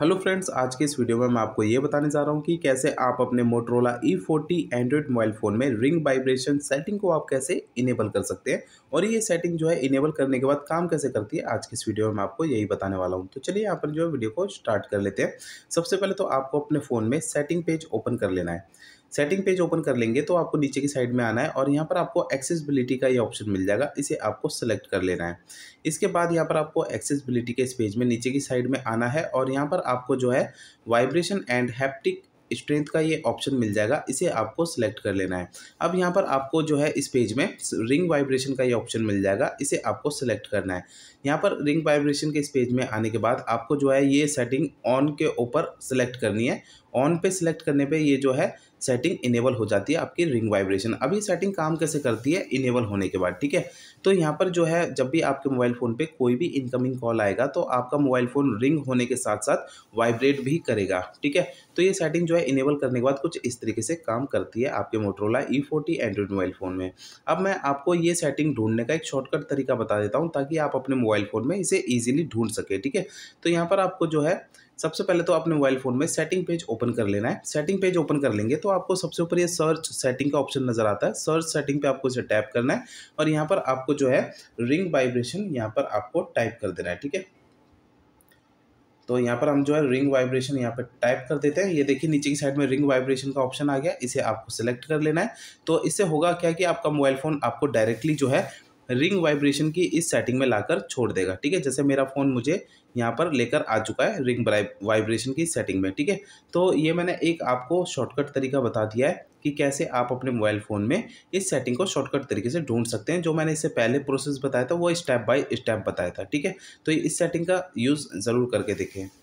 hello friends आज के इस वीडियो में मैं आपको ये बताने जा रहा हूँ कि कैसे आप अपने Motorola E forty Android mobile phone में रिंग वाइब्रेशन सेटिंग को आप कैसे इनेबल कर सकते हैं और ये सेटिंग जो है इनेबल करने के बाद काम कैसे करती है आज के इस वीडियो में मैं आपको यही बताने वाला हूँ तो चलिए यहाँ पर जो है वीडियो को स्टार्ट कर लेते हैं सबसे पहले तो आपको अपने फ़ोन में सेटिंग पेज ओपन कर लेना है सेटिंग पेज ओपन कर लेंगे तो आपको नीचे की साइड में आना है और यहाँ पर आपको एक्सेसबिलिटी का ये ऑप्शन मिल जाएगा इसे आपको सेलेक्ट कर लेना है इसके बाद यहाँ पर आपको एक्सेसबिलिटी के इस पेज में नीचे की साइड में आना है और यहाँ पर आपको जो है वाइब्रेशन एंड हैप्टिक स्ट्रेंथ का ये ऑप्शन मिल जाएगा इसे आपको सिलेक्ट कर लेना है अब यहाँ पर आपको जो है इस पेज में रिंग वाइब्रेशन का ये ऑप्शन मिल जाएगा इसे आपको सेलेक्ट करना है यहाँ पर रिंग वाइब्रेशन के इस पेज में आने के बाद आपको जो है ये सेटिंग ऑन के ऊपर सेलेक्ट करनी है ऑन पे सेलेक्ट करने पे ये जो है सेटिंग इनेबल हो जाती है आपकी रिंग वाइब्रेशन अब ये सेटिंग काम कैसे करती है इनेबल होने के बाद ठीक है तो यहाँ पर जो है जब भी आपके मोबाइल फ़ोन पे कोई भी इनकमिंग कॉल आएगा तो आपका मोबाइल फ़ोन रिंग होने के साथ साथ वाइब्रेट भी करेगा ठीक है तो ये सेटिंग जो है इनेबल करने के बाद कुछ इस तरीके से काम करती है आपके Motorola E forty Android mobile phone में अब मैं आपको ये सेटिंग ढूंढने का एक शॉर्टकट तरीका बता देता हूँ ताकि आप अपने मोबाइल फ़ोन में इसे ईजिली ढूंढ सके ठीक है तो यहाँ पर आपको जो है सबसे पहले तो आपने मोबाइल फ़ोन में सेटिंग पेज ओपन कर लेना है सेटिंग पेज ओपन कर लेंगे तो आपको सबसे ऊपर ये सर्च सेटिंग का ऑप्शन नज़र आता है सर्च सेटिंग पे आपको इसे टैप करना है और यहाँ पर आपको जो है रिंग वाइब्रेशन यहाँ पर आपको टाइप कर देना है ठीक है तो यहाँ पर हम जो है रिंग वाइब्रेशन यहाँ पर टाइप कर देते हैं ये देखिए नीचे की साइड में रिंग वाइब्रेशन का ऑप्शन आ गया इसे आपको सेलेक्ट कर लेना है तो इससे होगा क्या कि आपका मोबाइल फ़ोन आपको डायरेक्टली जो है रिंग वाइब्रेशन की इस सेटिंग में लाकर छोड़ देगा ठीक है जैसे मेरा फ़ोन मुझे यहाँ पर लेकर आ चुका है रिंग वाइब्रेशन की सेटिंग में ठीक है तो ये मैंने एक आपको शॉर्टकट तरीका बता दिया है कि कैसे आप अपने मोबाइल फ़ोन में इस सेटिंग को शॉर्टकट तरीके से ढूंढ सकते हैं जो मैंने इससे पहले प्रोसेस बताया था वो स्टेप बाय स्टेप बताया था ठीक है तो इस सेटिंग का यूज़ ज़रूर करके देखें